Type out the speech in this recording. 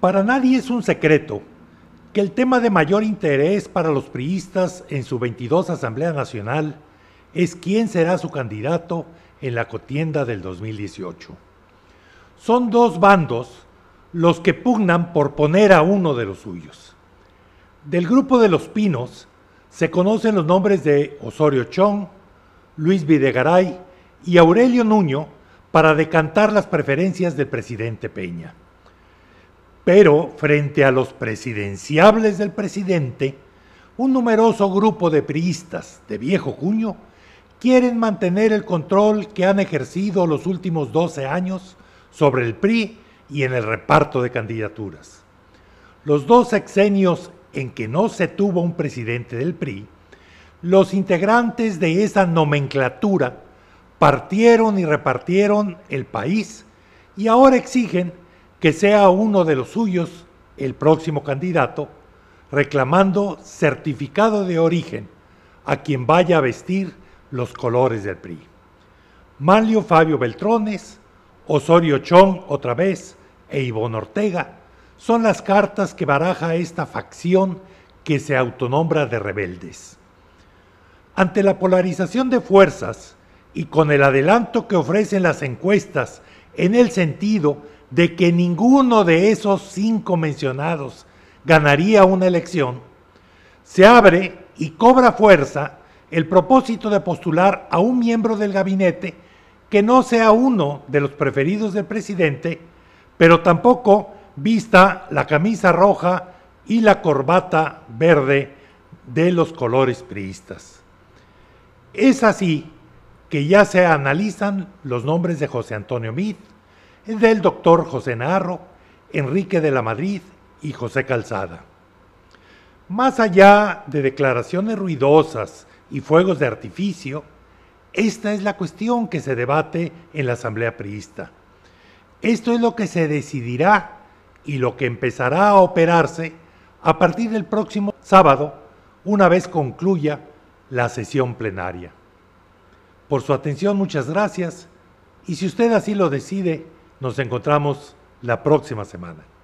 Para nadie es un secreto que el tema de mayor interés para los priistas en su 22 Asamblea Nacional es quién será su candidato en la cotienda del 2018. Son dos bandos los que pugnan por poner a uno de los suyos. Del grupo de los Pinos se conocen los nombres de Osorio Chong, Luis Videgaray y Aurelio Nuño para decantar las preferencias del presidente Peña. Pero frente a los presidenciables del presidente, un numeroso grupo de priistas de viejo cuño quieren mantener el control que han ejercido los últimos 12 años sobre el PRI y en el reparto de candidaturas. Los dos sexenios en que no se tuvo un presidente del PRI, los integrantes de esa nomenclatura partieron y repartieron el país y ahora exigen que sea uno de los suyos el próximo candidato, reclamando certificado de origen a quien vaya a vestir los colores del PRI. Manlio Fabio Beltrones, Osorio Chong otra vez e Ivonne Ortega son las cartas que baraja esta facción que se autonombra de rebeldes. Ante la polarización de fuerzas y con el adelanto que ofrecen las encuestas en el sentido de que ninguno de esos cinco mencionados ganaría una elección, se abre y cobra fuerza el propósito de postular a un miembro del gabinete que no sea uno de los preferidos del presidente, pero tampoco vista la camisa roja y la corbata verde de los colores priistas. Es así que ya se analizan los nombres de José Antonio Meade, del doctor José Narro, Enrique de la Madrid y José Calzada. Más allá de declaraciones ruidosas y fuegos de artificio, esta es la cuestión que se debate en la Asamblea Priista. Esto es lo que se decidirá y lo que empezará a operarse a partir del próximo sábado, una vez concluya la sesión plenaria. Por su atención, muchas gracias y si usted así lo decide, nos encontramos la próxima semana.